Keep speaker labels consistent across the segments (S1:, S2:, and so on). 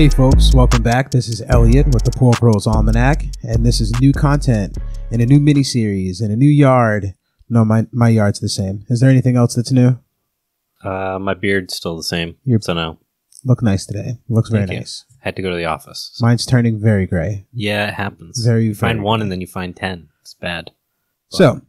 S1: Hey folks, welcome back. This is Elliot with the Poor Pros Almanac, and this is new content and a new mini series and a new yard. No, my my yard's the same. Is there anything else that's new?
S2: Uh, my beard's still the same. You're so no.
S1: Look nice today. Looks very you.
S2: nice. Had to go to the office.
S1: Mine's turning very gray. Yeah, it happens. Very, you very find
S2: one and then you find ten. It's bad.
S1: But- So,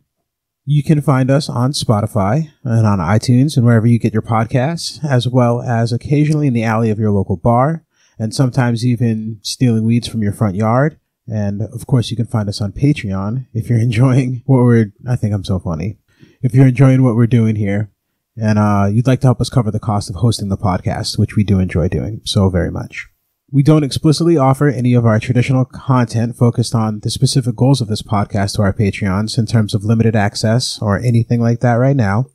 S1: you can find us on Spotify and on iTunes and wherever you get your podcasts, as well as occasionally in the alley of your local bar and sometimes even stealing weeds from your front yard. And of course, you can find us on Patreon if you're enjoying what we're, I think I'm so funny. If you're enjoying what we're doing here and uh, you'd like to help us cover the cost of hosting the podcast, which we do enjoy doing so very much. We don't explicitly offer any of our traditional content focused on the specific goals of this podcast to our Patreons in terms of limited access or anything like that right now.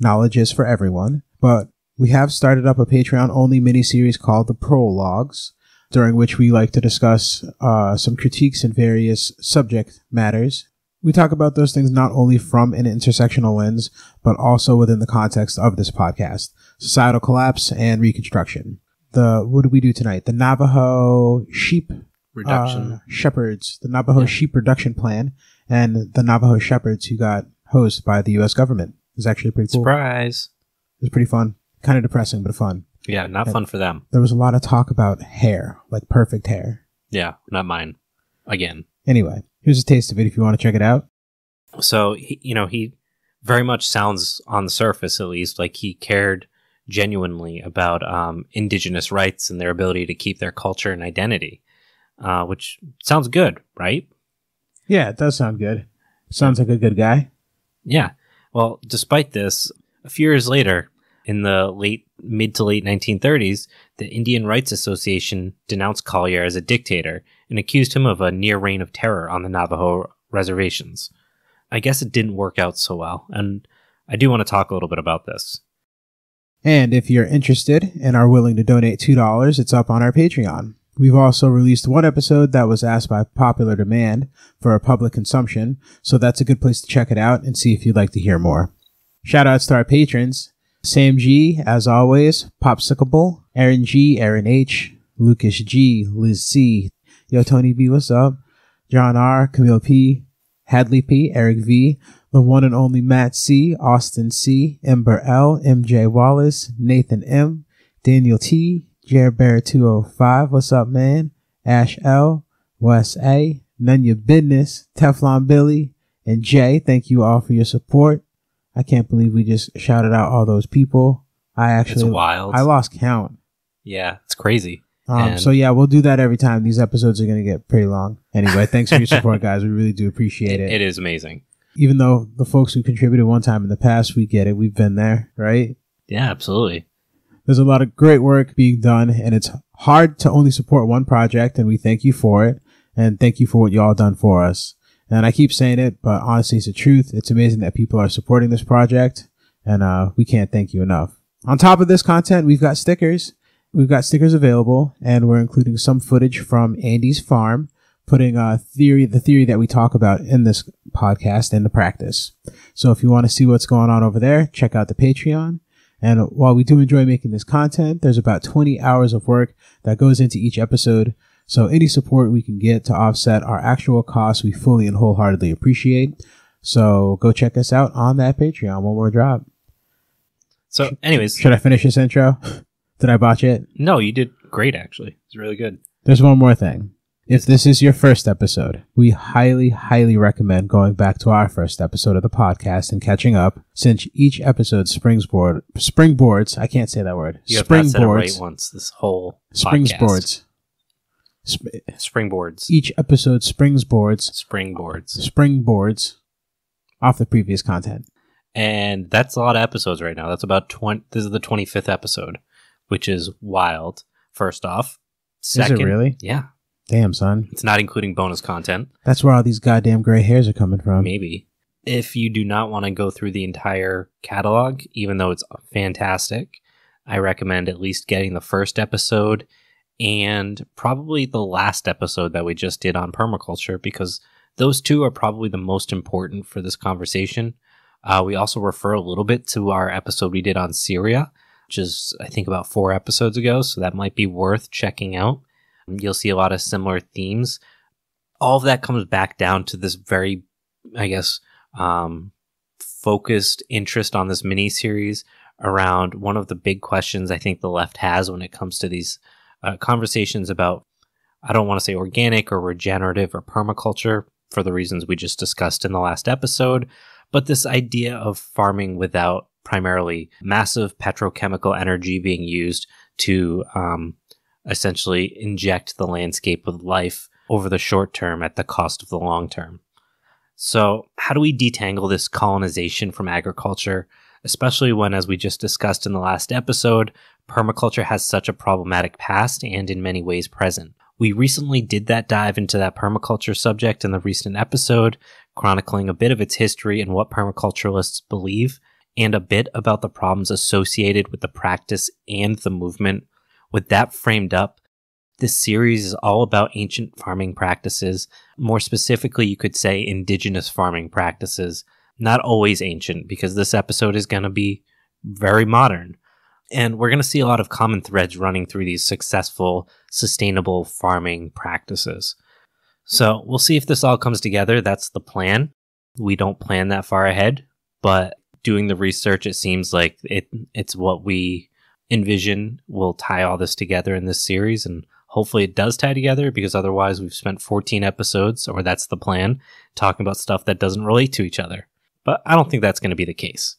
S1: Knowledge is for everyone, but we have started up a Patreon only miniseries called The Prologues, during which we like to discuss uh, some critiques and various subject matters. We talk about those things not only from an intersectional lens, but also within the context of this podcast societal collapse and reconstruction. The what do we do tonight? The Navajo sheep uh, reduction uh, shepherds, the Navajo yeah. sheep reduction plan, and the Navajo shepherds who got hosed by the U.S. government. is actually pretty cool. Surprise! It was pretty fun kind of depressing, but fun. Yeah, not fun for them. There was a lot of talk about hair, like perfect hair.
S2: Yeah, not mine. Again.
S1: Anyway, here's a taste of it if you want to check it out.
S2: So, he, you know, he very much sounds on the surface, at least, like he cared genuinely about um, indigenous rights and their ability to keep their culture and identity, uh, which sounds good, right?
S1: Yeah, it does sound good. Sounds like a good guy. Yeah.
S2: Well, despite this, a few years later, in the late mid to late 1930s, the Indian Rights Association denounced Collier as a dictator and accused him of a near reign of terror on the Navajo reservations. I guess it didn't work out so well, and I do want to talk a little bit about this.
S1: And if you're interested and are willing to donate $2, it's up on our Patreon. We've also released one episode that was asked by popular demand for public consumption, so that's a good place to check it out and see if you'd like to hear more. Shoutouts to our patrons Sam G, as always, Popsicle, Aaron G, Aaron H, Lucas G, Liz C, Yo Tony B, what's up? John R, Camille P, Hadley P, Eric V, the one and only Matt C, Austin C, Ember L, MJ Wallace, Nathan M, Daniel T, Jared Barrett 205, what's up, man? Ash L, Wes A, None Your Business, Teflon Billy, and Jay, thank you all for your support. I can't believe we just shouted out all those people. I actually, it's wild. I lost count. Yeah, it's crazy. Um, so yeah, we'll do that every time. These episodes are going to get pretty long. Anyway, thanks for your support, guys. We really do appreciate
S2: it. It is amazing.
S1: Even though the folks who contributed one time in the past, we get it. We've been there, right?
S2: Yeah, absolutely.
S1: There's a lot of great work being done, and it's hard to only support one project, and we thank you for it. And thank you for what y'all done for us. And I keep saying it, but honestly, it's the truth. It's amazing that people are supporting this project, and uh, we can't thank you enough. On top of this content, we've got stickers. We've got stickers available, and we're including some footage from Andy's farm, putting uh, theory the theory that we talk about in this podcast into practice. So if you want to see what's going on over there, check out the Patreon. And while we do enjoy making this content, there's about 20 hours of work that goes into each episode. So any support we can get to offset our actual costs, we fully and wholeheartedly appreciate. So go check us out on that Patreon. One more drop.
S2: So, anyways, should I
S1: finish this intro? did I botch it?
S2: No, you did great. Actually, it's really good.
S1: There's one more thing. If this is your first episode, we highly, highly recommend going back to our first episode of the podcast and catching up, since each episode springboard springboards. I can't say that word. You have springboards, not said it right once. This whole springboards
S2: Sp- springboards.
S1: Each episode springboards. Springboards. Springboards off the previous content.
S2: And that's a lot of episodes right now. That's about 20. This is the 25th episode, which is wild, first off. Second, is it really? Yeah. Damn, son. It's not including bonus content.
S1: That's where all these goddamn gray hairs are coming from.
S2: Maybe. If you do not want to go through the entire catalog, even though it's fantastic, I recommend at least getting the first episode and probably the last episode that we just did on permaculture, because those two are probably the most important for this conversation. Uh, we also refer a little bit to our episode we did on Syria, which is, I think, about four episodes ago. So that might be worth checking out. You'll see a lot of similar themes. All of that comes back down to this very, I guess, um, focused interest on this mini series around one of the big questions I think the left has when it comes to these uh, conversations about, I don't want to say organic or regenerative or permaculture for the reasons we just discussed in the last episode, but this idea of farming without primarily massive petrochemical energy being used to um, essentially inject the landscape with life over the short term at the cost of the long term. So, how do we detangle this colonization from agriculture, especially when, as we just discussed in the last episode, permaculture has such a problematic past and in many ways present. We recently did that dive into that permaculture subject in the recent episode, chronicling a bit of its history and what permaculturalists believe, and a bit about the problems associated with the practice and the movement. With that framed up, this series is all about ancient farming practices, more specifically, you could say indigenous farming practices. Not always ancient, because this episode is going to be very modern. And we're going to see a lot of common threads running through these successful, sustainable farming practices. So we'll see if this all comes together. That's the plan. We don't plan that far ahead, but doing the research, it seems like it, it's what we envision will tie all this together in this series. And hopefully it does tie together because otherwise we've spent 14 episodes, or that's the plan, talking about stuff that doesn't relate to each other. But I don't think that's going to be the case.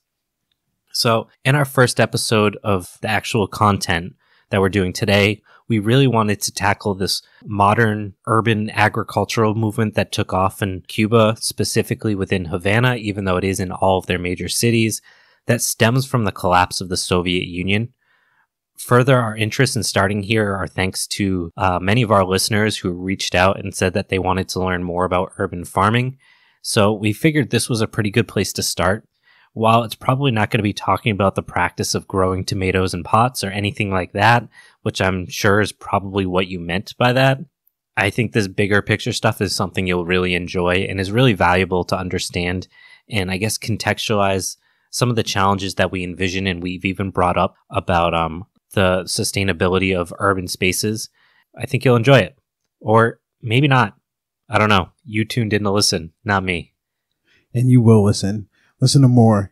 S2: So, in our first episode of the actual content that we're doing today, we really wanted to tackle this modern urban agricultural movement that took off in Cuba, specifically within Havana, even though it is in all of their major cities, that stems from the collapse of the Soviet Union. Further, our interest in starting here are thanks to uh, many of our listeners who reached out and said that they wanted to learn more about urban farming. So we figured this was a pretty good place to start while it's probably not going to be talking about the practice of growing tomatoes in pots or anything like that, which I'm sure is probably what you meant by that, I think this bigger picture stuff is something you'll really enjoy and is really valuable to understand and I guess contextualize some of the challenges that we envision and we've even brought up about um, the sustainability of urban spaces. I think you'll enjoy it. Or maybe not. I don't know. You tuned in to listen, not me.
S1: And you will listen listen to more.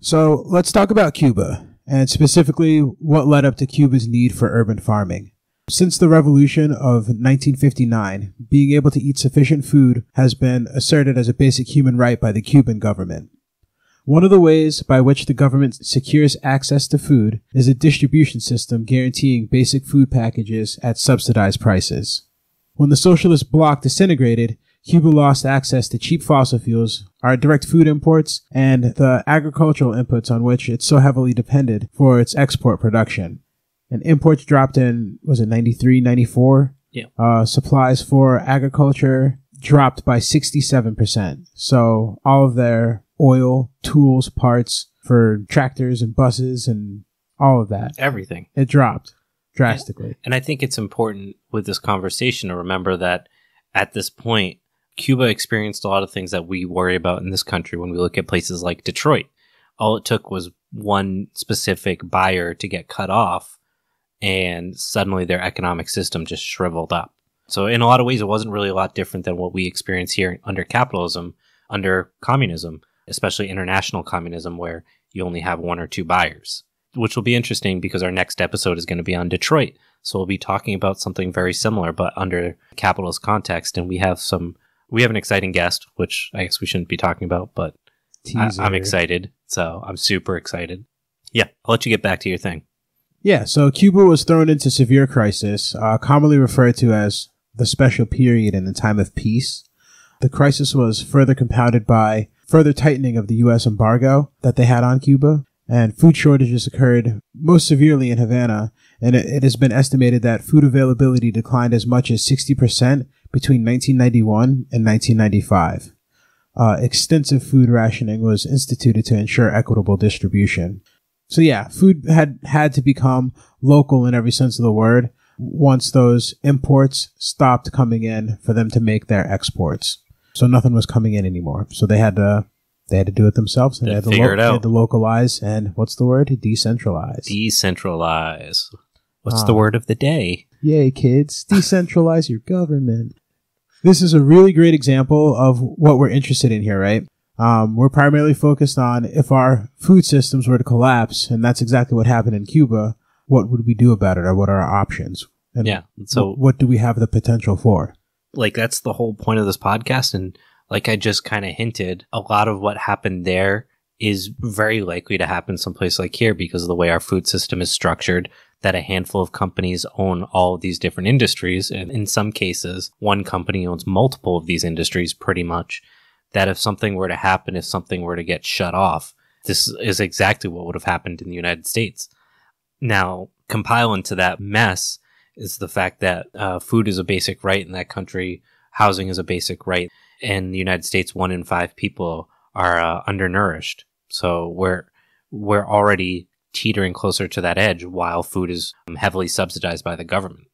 S1: So let's talk about Cuba, and specifically what led up to Cuba's need for urban farming. Since the revolution of 1959, being able to eat sufficient food has been asserted as a basic human right by the Cuban government. One of the ways by which the government secures access to food is a distribution system guaranteeing basic food packages at subsidized prices. When the socialist bloc disintegrated, Cuba lost access to cheap fossil fuels, our direct food imports, and the agricultural inputs on which it so heavily depended for its export production. And imports dropped in, was it 93, 94? Yeah. Uh, supplies for agriculture dropped by 67%. So all of their oil, tools, parts for tractors and buses and all of that. Everything. It dropped drastically.
S2: And I think it's important with this conversation to remember that at this point, Cuba experienced a lot of things that we worry about in this country when we look at places like Detroit. All it took was one specific buyer to get cut off, and suddenly their economic system just shriveled up. So, in a lot of ways, it wasn't really a lot different than what we experience here under capitalism, under communism, especially international communism, where you only have one or two buyers, which will be interesting because our next episode is going to be on Detroit. So, we'll be talking about something very similar, but under capitalist context. And we have some we have an exciting guest, which I guess we shouldn't be talking about, but I, am excited. So I'm super excited. Yeah, I'll let you get back to your thing.
S1: Yeah, so Cuba was thrown into severe crisis, uh, commonly referred to as the special period in the time of peace. The crisis was further compounded by further tightening of the U.S. embargo that they had on Cuba, and food shortages occurred most severely in Havana, and it, it has been estimated that food availability declined as much as 60% between 1991 and 1995. Uh, extensive food rationing was instituted to ensure equitable distribution. So yeah, food had had to become local in every sense of the word once those imports stopped coming in for them to make their exports. So nothing was coming in anymore. So they had to they had to do it themselves and they, had, to figure lo- it out. they had to localize and what's the word? Decentralize. Decentralize. What's uh, the ah. word of the day? Yay, kids. Decentralize your government this is a really great example of what we're interested in here, right? Um, we're primarily focused on if our food systems were to collapse, and that's exactly what happened in Cuba, what would we do about it or what are our options? And
S2: yeah. So,
S1: what do we have the potential for?
S2: Like, that's the whole point of this podcast. And like I just kind of hinted, a lot of what happened there is very likely to happen someplace like here because of the way our food system is structured that a handful of companies own all these different industries. And in some cases, one company owns multiple of these industries pretty much. That if something were to happen, if something were to get shut off, this is exactly what would have happened in the United States. Now, compile into that mess is the fact that uh, food is a basic right in that country, housing is a basic right. In the United States, one in five people are uh, undernourished. So we're we're already teetering closer to that edge while food is um, heavily subsidized by the government.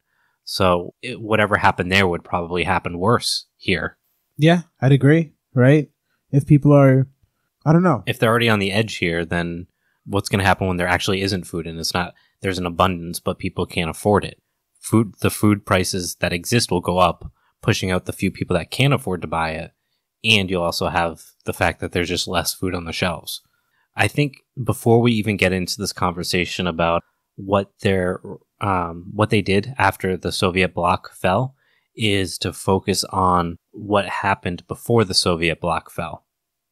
S2: So it, whatever happened there would probably happen worse here.
S1: Yeah, I'd agree, right? If people are, I don't know.
S2: If they're already on the edge here, then what's going to happen when there actually isn't food and it's not, there's an abundance, but people can't afford it? Food, the food prices that exist will go up, pushing out the few people that can not afford to buy it. And you'll also have the fact that there's just less food on the shelves. I think before we even get into this conversation about what their um, what they did after the Soviet bloc fell is to focus on what happened before the Soviet bloc fell.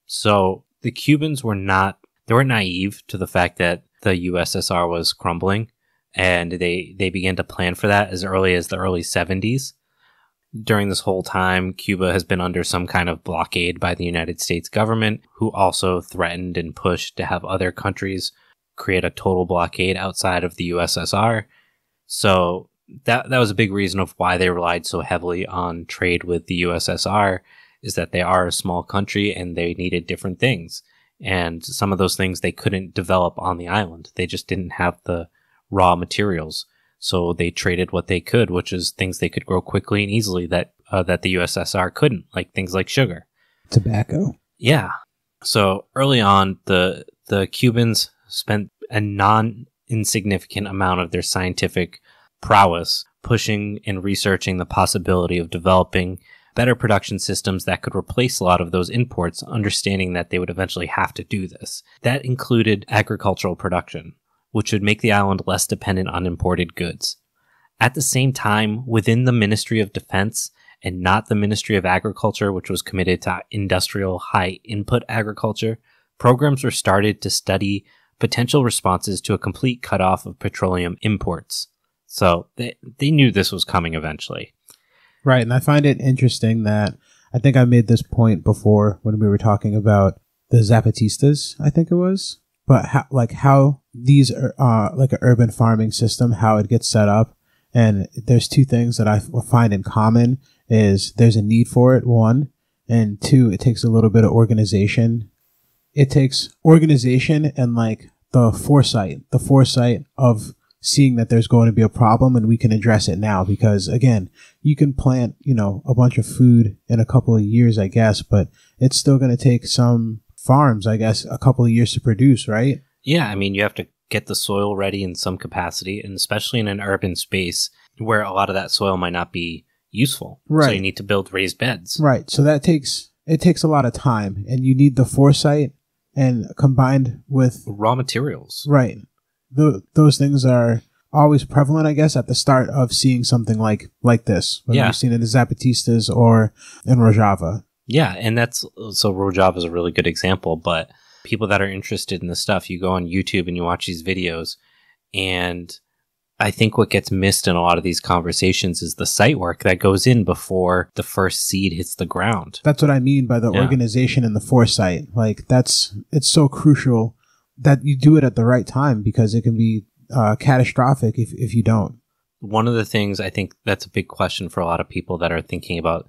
S2: So the Cubans were not they were naive to the fact that the USSR was crumbling and they they began to plan for that as early as the early 70s during this whole time, Cuba has been under some kind of blockade by the United States government, who also threatened and pushed to have other countries create a total blockade outside of the USSR. So that that was a big reason of why they relied so heavily on trade with the USSR is that they are a small country and they needed different things. And some of those things they couldn't develop on the island. They just didn't have the raw materials. So they traded what they could, which is things they could grow quickly and easily that uh, that the USSR couldn't, like things like sugar,
S1: tobacco.
S2: Yeah. So early on, the the Cubans spent a non insignificant amount of their scientific prowess pushing and researching the possibility of developing better production systems that could replace a lot of those imports, understanding that they would eventually have to do this. That included agricultural production which would make the island less dependent on imported goods. At the same time, within the Ministry of Defense and not the Ministry of Agriculture, which was committed to industrial high input agriculture, programs were started to study potential responses to a complete cutoff of petroleum imports. So they, they knew this was coming eventually.
S1: Right. And I find it interesting that I think I made this point before when we were talking about the Zapatistas, I think it was. But how, like how these are uh, like an urban farming system, how it gets set up. And there's two things that I find in common is there's a need for it, one, and two, it takes a little bit of organization. It takes organization and like the foresight, the foresight of seeing that there's going to be a problem and we can address it now because again you can plant you know a bunch of food in a couple of years i guess but it's still going to take some farms i guess a couple of years to produce right
S2: yeah, I mean, you have to get the soil ready in some capacity, and especially in an urban space where a lot of that soil might not be useful. Right. So you need to build raised beds.
S1: Right. So that takes it takes a lot of time, and you need the foresight and combined with raw materials. Right. The, those things are always prevalent, I guess, at the start of seeing something like like this. Whether yeah. you've seen it in Zapatistas or in Rojava.
S2: Yeah, and that's so Rojava is a really good example, but people that are interested in the stuff, you go on YouTube and you watch these videos. And I think what gets missed in a lot of these conversations is the site work that goes in before the first seed hits the ground.
S1: That's what I mean by the yeah. organization and the foresight. Like that's it's so crucial that you do it at the right time because it can be uh, catastrophic if, if you don't.
S2: One of the things I think that's a big question for a lot of people that are thinking about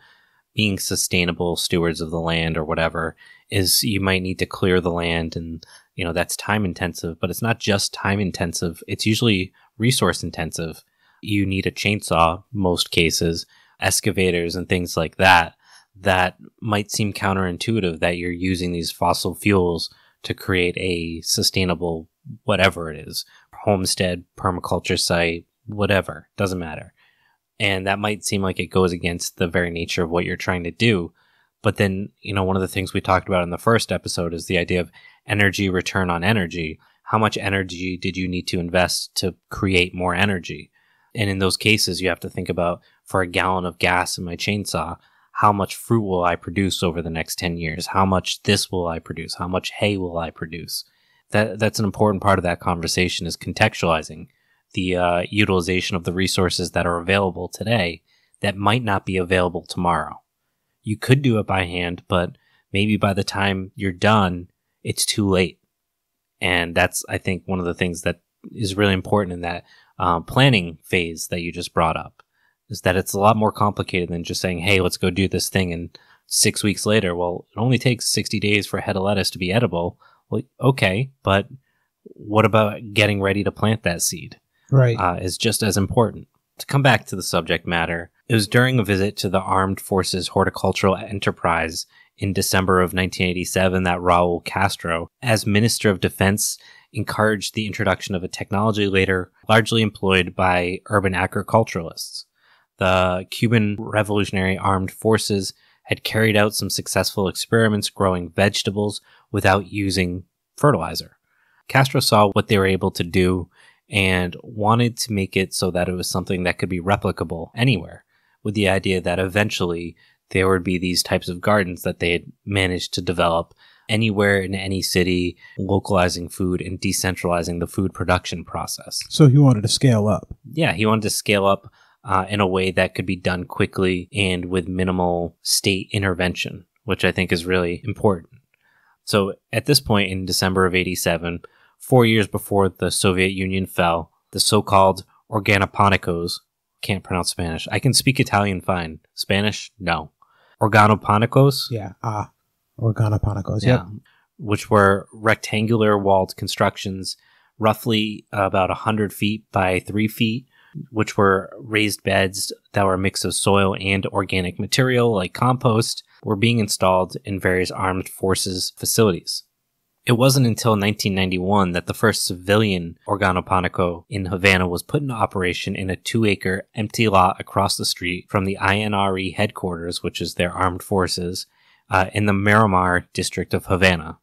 S2: being sustainable stewards of the land or whatever is you might need to clear the land and you know that's time intensive but it's not just time intensive it's usually resource intensive you need a chainsaw most cases excavators and things like that that might seem counterintuitive that you're using these fossil fuels to create a sustainable whatever it is homestead permaculture site whatever doesn't matter and that might seem like it goes against the very nature of what you're trying to do but then, you know, one of the things we talked about in the first episode is the idea of energy return on energy. How much energy did you need to invest to create more energy? And in those cases, you have to think about for a gallon of gas in my chainsaw, how much fruit will I produce over the next 10 years? How much this will I produce? How much hay will I produce? That, that's an important part of that conversation is contextualizing the uh, utilization of the resources that are available today that might not be available tomorrow you could do it by hand, but maybe by the time you're done, it's too late. And that's, I think, one of the things that is really important in that uh, planning phase that you just brought up is that it's a lot more complicated than just saying, hey, let's go do this thing. And six weeks later, well, it only takes 60 days for a head of lettuce to be edible. Well, okay, but what about getting ready to plant that seed? Right. Uh, is just as important. To come back to the subject matter, it was during a visit to the Armed Forces Horticultural Enterprise in December of 1987 that Raul Castro, as Minister of Defense, encouraged the introduction of a technology later largely employed by urban agriculturalists. The Cuban Revolutionary Armed Forces had carried out some successful experiments growing vegetables without using fertilizer. Castro saw what they were able to do and wanted to make it so that it was something that could be replicable anywhere with the idea that eventually there would be these types of gardens that they had managed to develop anywhere in any city, localizing food and decentralizing the food production process.
S1: So he wanted to scale up. Yeah,
S2: he wanted to scale up uh, in a way that could be done quickly and with minimal state intervention, which I think is really important. So at this point in December of 87, four years before the Soviet Union fell, the so called Organoponicos, can't pronounce Spanish. I can speak Italian fine. Spanish, no. Organoponicos. Yeah.
S1: Ah. Organoponicos. Yeah. Yep.
S2: Which were rectangular walled constructions, roughly about 100 feet by 3 feet, which were raised beds that were a mix of soil and organic material like compost, were being installed in various armed forces facilities. It wasn't until 1991 that the first civilian organoponico in Havana was put into operation in a two acre empty lot across the street from the INRE headquarters, which is their armed forces, uh, in the Miramar district of Havana.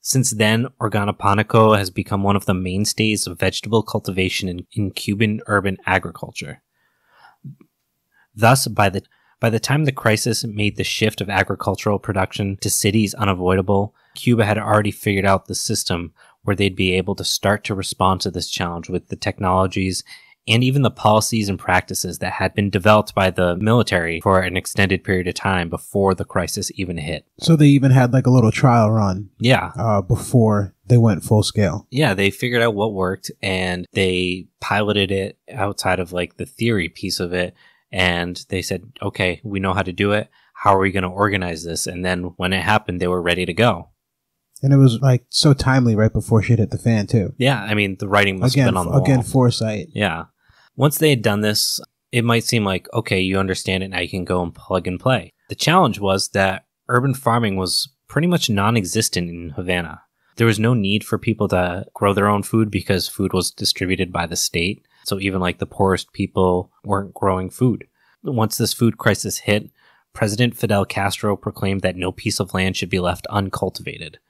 S2: Since then, organoponico has become one of the mainstays of vegetable cultivation in, in Cuban urban agriculture. Thus, by the by the time the crisis made the shift of agricultural production to cities unavoidable, Cuba had already figured out the system where they'd be able to start to respond to this challenge with the technologies and even the policies and practices that had been developed by the military for an extended period of time before the crisis even hit.
S1: So they even had like a little trial run. Yeah. Uh, before they went full scale.
S2: Yeah, they figured out what worked and they piloted it outside of like the theory piece of it. And they said, okay, we know how to do it. How are we going to organize this? And then when it happened, they were ready to go.
S1: And it was like so timely right before she hit the fan too.
S2: Yeah, I mean the writing must again, have been on the again, wall. Again,
S1: foresight.
S2: Yeah. Once they had done this, it might seem like, okay, you understand it now you can go and plug and play. The challenge was that urban farming was pretty much non existent in Havana. There was no need for people to grow their own food because food was distributed by the state. So even like the poorest people weren't growing food. Once this food crisis hit, President Fidel Castro proclaimed that no piece of land should be left uncultivated.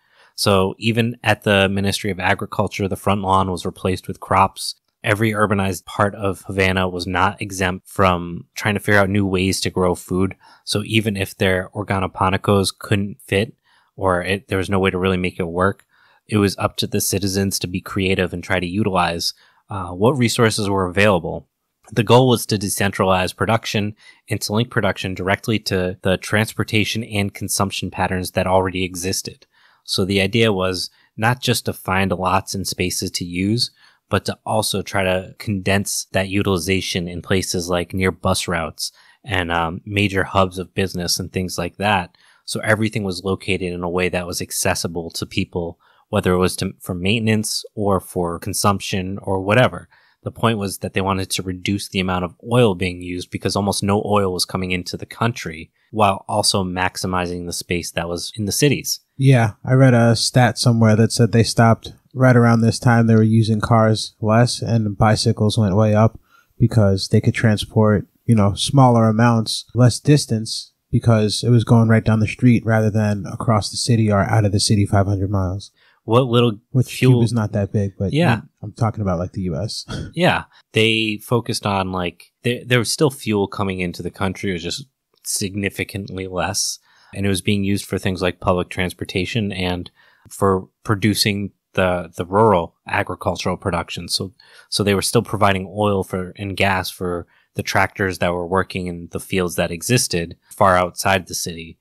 S2: So even at the Ministry of Agriculture, the front lawn was replaced with crops. Every urbanized part of Havana was not exempt from trying to figure out new ways to grow food. So even if their organoponicos couldn't fit or it, there was no way to really make it work, it was up to the citizens to be creative and try to utilize uh, what resources were available. The goal was to decentralize production and to link production directly to the transportation and consumption patterns that already existed. So the idea was not just to find lots and spaces to use, but to also try to condense that utilization in places like near bus routes and um, major hubs of business and things like that. So everything was located in a way that was accessible to people, whether it was to, for maintenance or for consumption or whatever. The point was that they wanted to reduce the amount of oil being used because almost no oil was coming into the country while also maximizing the space that was in the cities. Yeah,
S1: I read a stat somewhere that said they stopped right around this time. They were using cars less and bicycles went way up because they could transport, you know, smaller amounts, less distance because it was going right down the street rather than across the city or out of the city 500 miles what little which fuel is not that big, but yeah, I'm talking about like the U.S.
S2: yeah, they focused on like there, there was still fuel coming into the country, it was just significantly less, and it was being used for things like public transportation and for producing the the rural agricultural production. So so they were still providing oil for and gas for the tractors that were working in the fields that existed far outside the city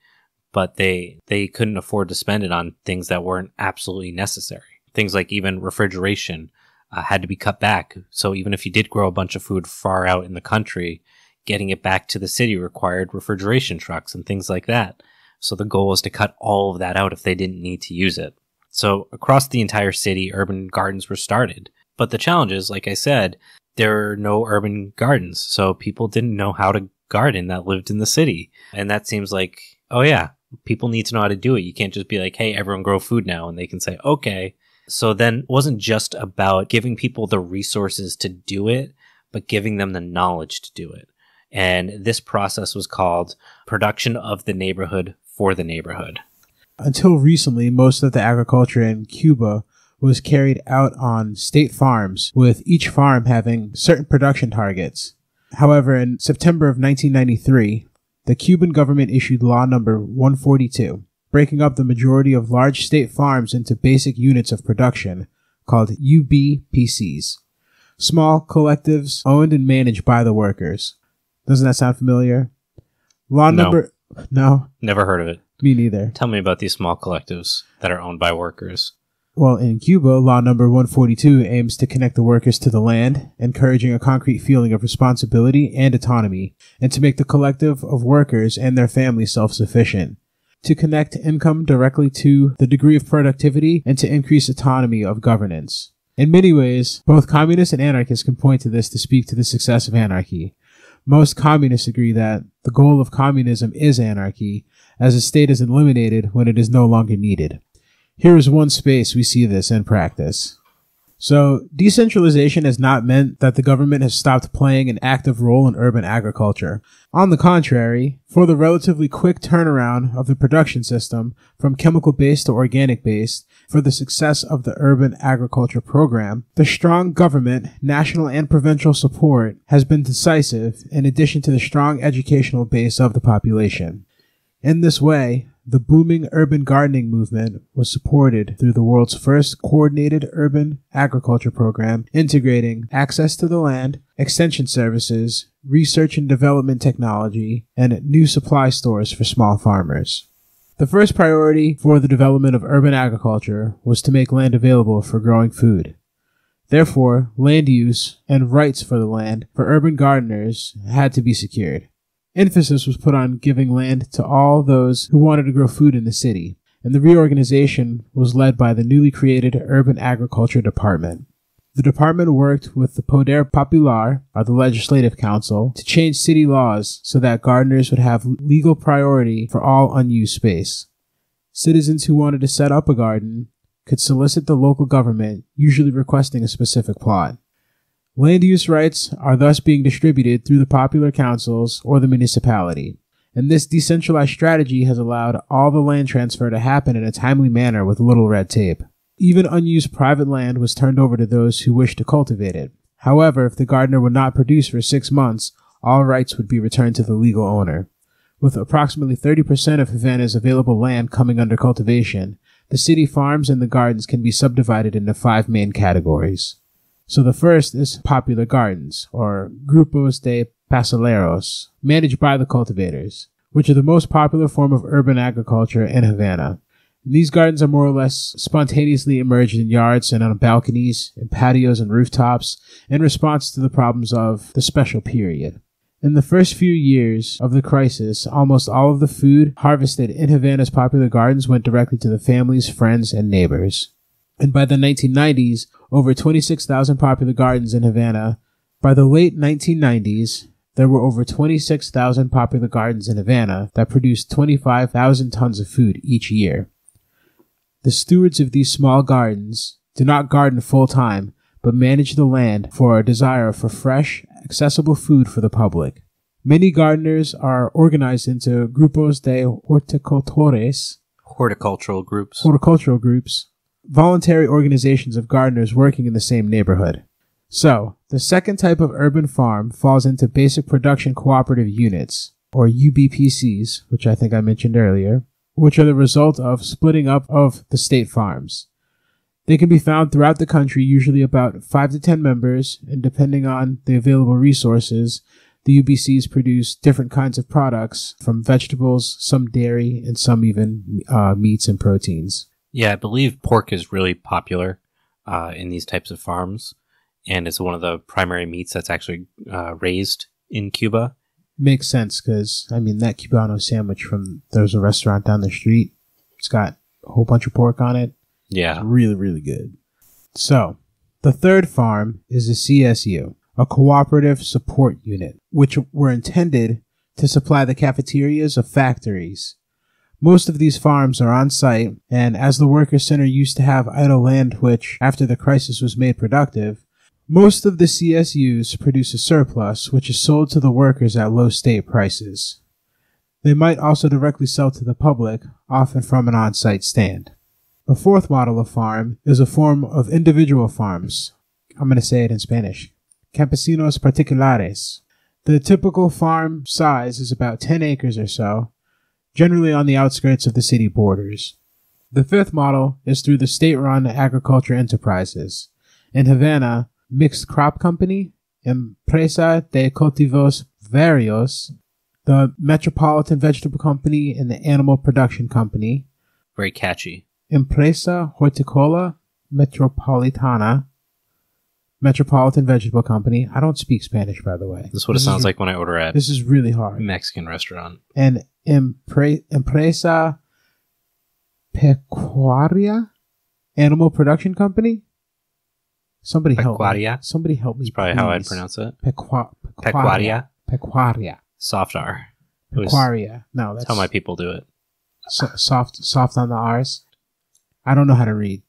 S2: but they they couldn't afford to spend it on things that weren't absolutely necessary. Things like even refrigeration uh, had to be cut back. So even if you did grow a bunch of food far out in the country, getting it back to the city required refrigeration trucks and things like that. So the goal was to cut all of that out if they didn't need to use it. So across the entire city, urban gardens were started. But the challenge is, like I said, there are no urban gardens. So people didn't know how to garden that lived in the city. And that seems like, oh yeah, people need to know how to do it. You can't just be like, hey, everyone grow food now. And they can say, okay. So then it wasn't just about giving people the resources to do it, but giving them the knowledge to do it. And this process was called production of the neighborhood for the neighborhood.
S1: Until recently, most of the agriculture in Cuba was carried out on state farms, with each farm having certain production targets. However, in September of 1993, the Cuban government issued Law Number 142, breaking up the majority of large state farms into basic units of production called UBPCs, small collectives owned and managed by the workers. Doesn't that sound familiar? Law no. number no.
S2: Never heard of it. Me neither. Tell me about these small collectives that are owned by workers.
S1: While in Cuba, Law Number 142 aims to connect the workers to the land, encouraging a concrete feeling of responsibility and autonomy, and to make the collective of workers and their families self sufficient. To connect income directly to the degree of productivity and to increase autonomy of governance. In many ways, both communists and anarchists can point to this to speak to the success of anarchy. Most communists agree that the goal of communism is anarchy, as a state is eliminated when it is no longer needed. Here is one space we see this in practice. So, decentralization has not meant that the government has stopped playing an active role in urban agriculture. On the contrary, for the relatively quick turnaround of the production system from chemical based to organic based, for the success of the urban agriculture program, the strong government, national and provincial support has been decisive in addition to the strong educational base of the population. In this way, the booming urban gardening movement was supported through the world's first coordinated urban agriculture program, integrating access to the land, extension services, research and development technology, and new supply stores for small farmers. The first priority for the development of urban agriculture was to make land available for growing food. Therefore, land use and rights for the land for urban gardeners had to be secured. Emphasis was put on giving land to all those who wanted to grow food in the city, and the reorganization was led by the newly created Urban Agriculture Department. The department worked with the Poder Popular, or the Legislative Council, to change city laws so that gardeners would have legal priority for all unused space. Citizens who wanted to set up a garden could solicit the local government, usually requesting a specific plot. Land use rights are thus being distributed through the popular councils or the municipality. And this decentralized strategy has allowed all the land transfer to happen in a timely manner with little red tape. Even unused private land was turned over to those who wished to cultivate it. However, if the gardener would not produce for six months, all rights would be returned to the legal owner. With approximately 30% of Havana's available land coming under cultivation, the city farms and the gardens can be subdivided into five main categories. So the first is popular gardens, or grupos de paseleros, managed by the cultivators, which are the most popular form of urban agriculture in Havana. And these gardens are more or less spontaneously emerged in yards and on balconies, and patios and rooftops, in response to the problems of the special period. In the first few years of the crisis, almost all of the food harvested in Havana's popular gardens went directly to the families, friends, and neighbors and by the 1990s, over 26,000 popular gardens in Havana. By the late 1990s, there were over 26,000 popular gardens in Havana that produced 25,000 tons of food each year. The stewards of these small gardens do not garden full time, but manage the land for a desire for fresh, accessible food for the public. Many gardeners are organized into grupos de horticultores,
S2: horticultural
S1: groups, horticultural groups, voluntary organizations of gardeners working in the same neighborhood. So, the second type of urban farm falls into basic production cooperative units, or UBPCs, which I think I mentioned earlier, which are the result of splitting up of the state farms. They can be found throughout the country, usually about 5 to 10 members, and depending on the available resources, the UBCs produce different kinds of products from vegetables, some dairy, and some even uh, meats and proteins.
S2: Yeah, I believe pork is really popular uh, in these types of farms, and it's one of the primary meats that's actually uh, raised in
S1: Cuba. Makes sense because I mean that Cubano sandwich from there's a restaurant down the street. It's got a whole bunch of pork on it. Yeah, it's really really good. So, the third farm is the CSU, a cooperative support unit, which were intended to supply the cafeterias of factories most of these farms are on site, and as the worker center used to have idle land which, after the crisis, was made productive, most of the CSUs produce a surplus which is sold to the workers at low state prices. They might also directly sell to the public, often from an on site stand. The fourth model of farm is a form of individual farms. I'm going to say it in Spanish campesinos particulares. The typical farm size is about 10 acres or so, generally on the outskirts of the city borders. The fifth model is through the state run agriculture enterprises. In Havana, Mixed Crop Company, Empresa de Cultivos Varios, the Metropolitan Vegetable Company, and the Animal Production Company.
S2: Very catchy.
S1: Empresa Horticola Metropolitana, Metropolitan Vegetable Company. I don't speak Spanish, by the way. This is what this it sounds like when I order at. This is really hard.
S2: Mexican restaurant.
S1: And Empre- Empresa Pecuaria Animal Production Company. Somebody Pecuaria. help me. Somebody help me. That's probably please. how I'd pronounce it. Pequa- Pecuaria. Pecuaria. Soft
S2: R. Pecuaria. No, that's, that's how my people do it.
S1: So, soft, soft on the R's. I don't know how to read.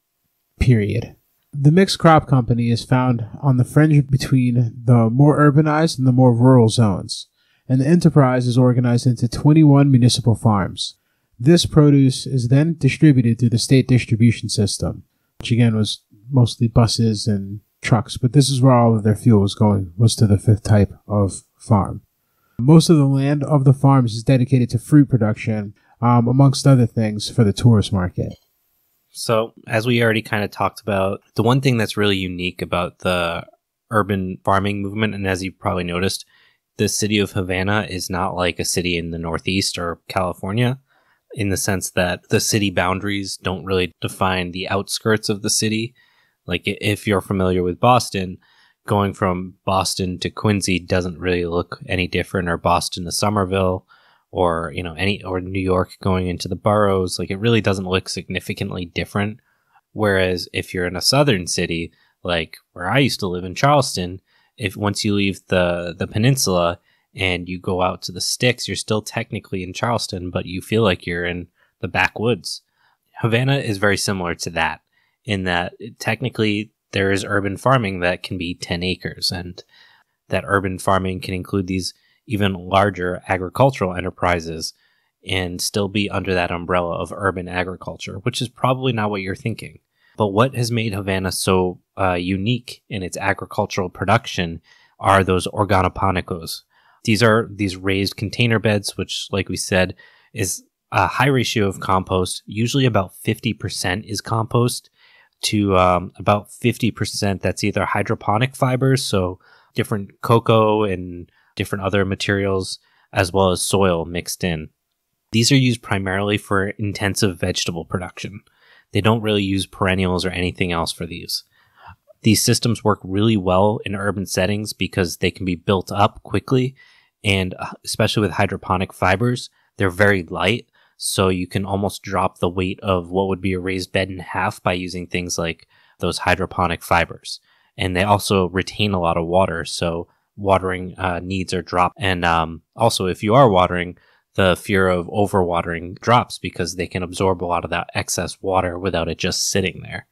S1: Period. The mixed crop company is found on the fringe between the more urbanized and the more rural zones and the enterprise is organized into 21 municipal farms. This produce is then distributed through the state distribution system, which again was mostly buses and trucks, but this is where all of their fuel was going, was to the fifth type of farm. Most of the land of the farms is dedicated to fruit production, um, amongst other things, for the tourist market.
S2: So, as we already kind of talked about, the one thing that's really unique about the urban farming movement, and as you probably noticed, the city of Havana is not like a city in the Northeast or California in the sense that the city boundaries don't really define the outskirts of the city. Like if you're familiar with Boston, going from Boston to Quincy doesn't really look any different or Boston to Somerville or, you know, any or New York going into the boroughs, like it really doesn't look significantly different. Whereas if you're in a southern city, like where I used to live in Charleston, if once you leave the the peninsula and you go out to the sticks, you're still technically in Charleston, but you feel like you're in the backwoods. Havana is very similar to that in that technically there is urban farming that can be 10 acres and that urban farming can include these even larger agricultural enterprises and still be under that umbrella of urban agriculture, which is probably not what you're thinking. But what has made Havana so uh, unique in its agricultural production are those organoponicos. These are these raised container beds, which, like we said, is a high ratio of compost. Usually, about fifty percent is compost to um, about fifty percent that's either hydroponic fibers, so different cocoa and different other materials, as well as soil mixed in. These are used primarily for intensive vegetable production. They don't really use perennials or anything else for these. These systems work really well in urban settings because they can be built up quickly, and uh, especially with hydroponic fibers, they're very light. So you can almost drop the weight of what would be a raised bed in half by using things like those hydroponic fibers. And they also retain a lot of water, so watering uh, needs are dropped. And um, also, if you are watering, the fear of overwatering drops because they can absorb a lot of that excess water without it just sitting there.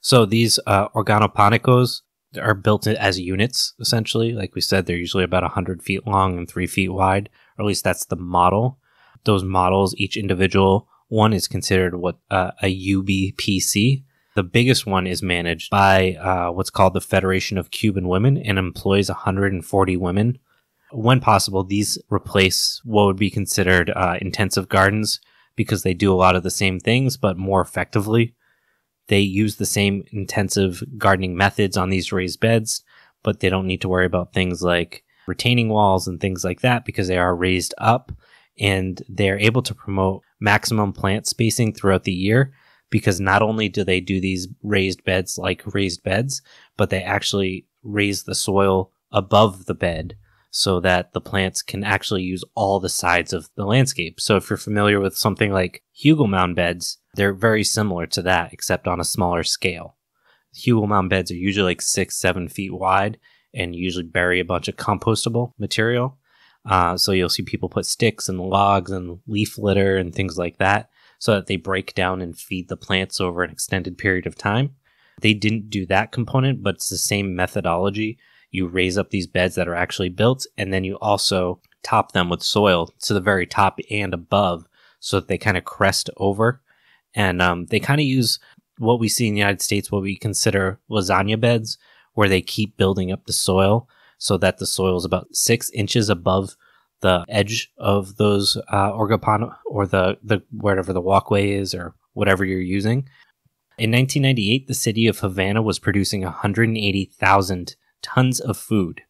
S2: So these uh, organoponicos are built as units, essentially. Like we said, they're usually about 100 feet long and 3 feet wide, or at least that's the model. Those models, each individual one is considered what uh, a UBPC. The biggest one is managed by uh, what's called the Federation of Cuban Women and employs 140 women when possible, these replace what would be considered uh, intensive gardens because they do a lot of the same things, but more effectively. They use the same intensive gardening methods on these raised beds, but they don't need to worry about things like retaining walls and things like that because they are raised up and they're able to promote maximum plant spacing throughout the year because not only do they do these raised beds like raised beds, but they actually raise the soil above the bed so that the plants can actually use all the sides of the landscape. So if you're familiar with something like hugel mound beds, they're very similar to that, except on a smaller scale. Hugel mound beds are usually like six, seven feet wide and usually bury a bunch of compostable material. Uh, so you'll see people put sticks and logs and leaf litter and things like that so that they break down and feed the plants over an extended period of time. They didn't do that component, but it's the same methodology you raise up these beds that are actually built, and then you also top them with soil to the very top and above so that they kind of crest over. And um, they kind of use what we see in the United States, what we consider lasagna beds, where they keep building up the soil so that the soil is about six inches above the edge of those uh, or the, the wherever the walkway is or whatever you're using. In 1998, the city of Havana was producing 180,000 tons of food.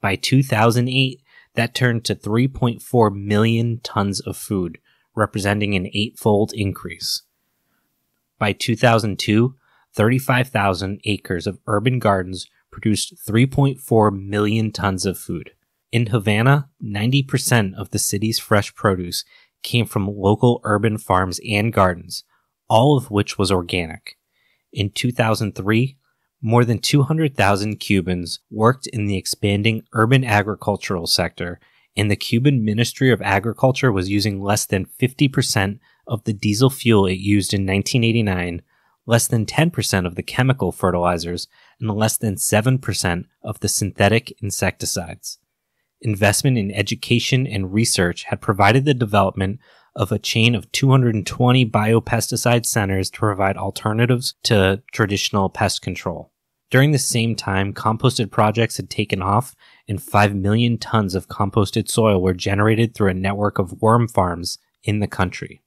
S2: By 2008, that turned to 3.4 million tons of food, representing an eightfold increase. By 2002, 35,000 acres of urban gardens produced 3.4 million tons of food. In Havana, 90% of the city's fresh produce came from local urban farms and gardens, all of which was organic. In 2003, more than 200,000 Cubans worked in the expanding urban agricultural sector, and the Cuban Ministry of Agriculture was using less than 50% of the diesel fuel it used in 1989, less than 10% of the chemical fertilizers, and less than 7% of the synthetic insecticides. Investment in education and research had provided the development of a chain of 220 biopesticide centers to provide alternatives to traditional pest control. During the same time, composted projects had taken off and 5 million tons of composted soil were generated through a network of worm farms in the country.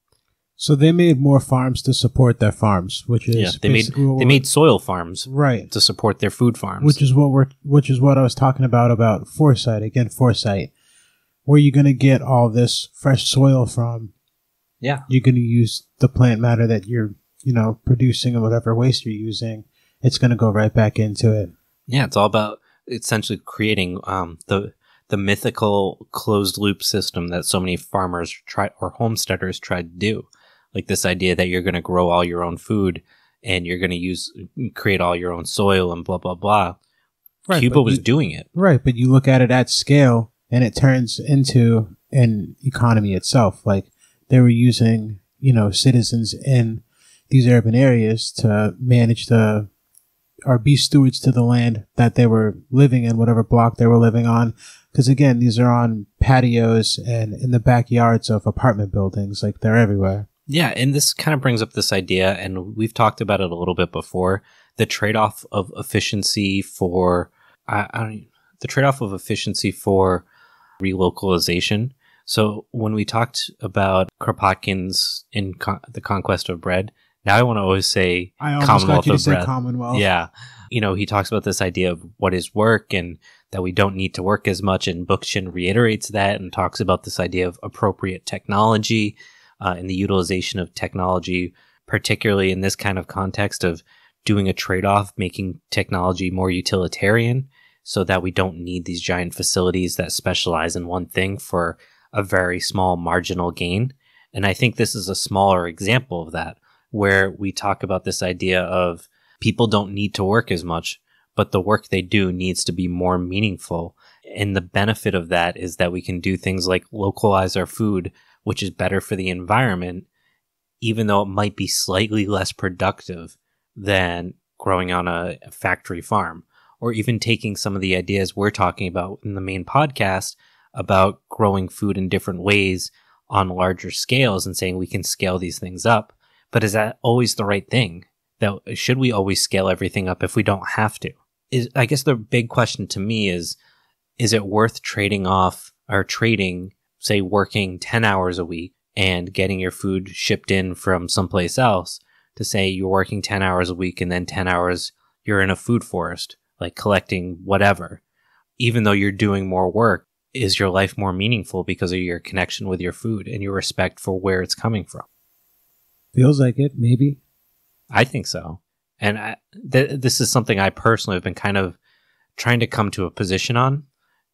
S1: So they made more farms to support their farms, which is yeah, they made they made
S2: soil farms right to support their food farms, which
S1: is what we're which is what I was talking about about foresight again foresight. Where are you going to get all this fresh soil from yeah. You're going to use the plant matter that you're, you know, producing or whatever waste you're using. It's going to go right back into it.
S2: Yeah, it's all about essentially creating um, the the mythical closed loop system that so many farmers try or homesteaders try to do. Like this idea that you're going to grow all your own food and you're going to use create all your own soil and blah blah blah. Right, Cuba was you, doing it.
S1: Right, but you look at it at scale and it turns into an economy itself. Like they were using, you know, citizens in these urban areas to manage the or be stewards to the land that they were living in, whatever block they were living on. Because again, these are on patios and in the backyards of apartment buildings. Like they're everywhere.
S2: Yeah. And this kind of brings up this idea, and we've talked about it a little bit before the trade off of efficiency for, I, I don't, the trade off of efficiency for relocalization so when we talked about Kropotkin's in con- the conquest of bread, now I want to always say I Commonwealth of bread. Commonwealth. Yeah, you know he talks about this idea of what is work and that we don't need to work as much, and Bookchin reiterates that and talks about this idea of appropriate technology uh, and the utilization of technology, particularly in this kind of context of doing a trade-off, making technology more utilitarian so that we don't need these giant facilities that specialize in one thing for a very small marginal gain. And I think this is a smaller example of that, where we talk about this idea of people don't need to work as much, but the work they do needs to be more meaningful. And the benefit of that is that we can do things like localize our food, which is better for the environment, even though it might be slightly less productive than growing on a factory farm. Or even taking some of the ideas we're talking about in the main podcast about growing food in different ways on larger scales and saying we can scale these things up. But is that always the right thing? That should we always scale everything up if we don't have to? Is I guess the big question to me is is it worth trading off or trading say working 10 hours a week and getting your food shipped in from someplace else to say you're working 10 hours a week and then 10 hours you're in a food forest like collecting whatever even though you're doing more work is your life more meaningful because of your connection with your food and your respect for where it's coming from?
S1: Feels like it, maybe.
S2: I think so. And I, th- this is something I personally have been kind of trying to come to a position on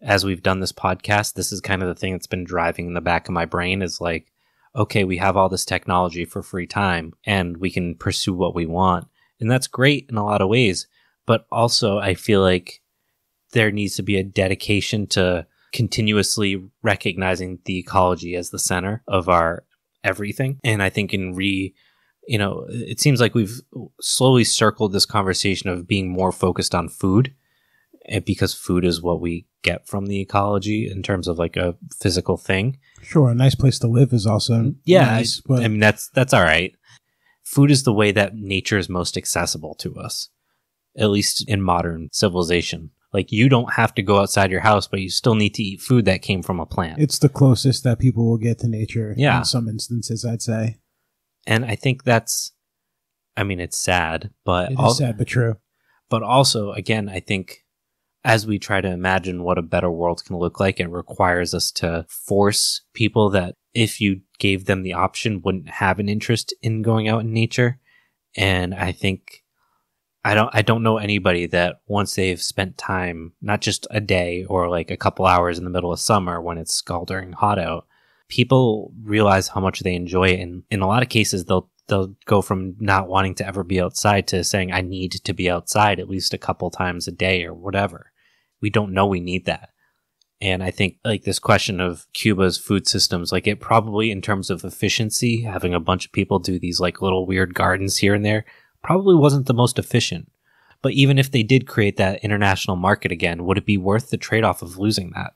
S2: as we've done this podcast. This is kind of the thing that's been driving in the back of my brain is like, okay, we have all this technology for free time and we can pursue what we want. And that's great in a lot of ways. But also, I feel like there needs to be a dedication to continuously recognizing the ecology as the center of our everything. And I think in re you know, it seems like we've slowly circled this conversation of being more focused on food eh, because food is what we get from the ecology in terms of like a physical thing.
S1: Sure, a nice place to live is also mm, yeah. Nice, I
S2: mean that's that's all right. Food is the way that nature is most accessible to us, at least in modern civilization. Like you don't have to go outside your house, but you still need to eat food that came from a plant.
S1: It's the closest that people will get to nature yeah. in some instances, I'd say.
S2: And I think that's I mean it's sad, but al- sad but true. But also again, I think as we try to imagine what a better world can look like, it requires us to force people that if you gave them the option wouldn't have an interest in going out in nature. And I think I don't I don't know anybody that once they've spent time, not just a day or like a couple hours in the middle of summer when it's scalding hot out, people realize how much they enjoy it and in a lot of cases they'll they'll go from not wanting to ever be outside to saying I need to be outside at least a couple times a day or whatever. We don't know we need that. And I think like this question of Cuba's food systems, like it probably in terms of efficiency, having a bunch of people do these like little weird gardens here and there probably wasn't the most efficient. But even if they did create that international market again, would it be worth the trade off of losing that?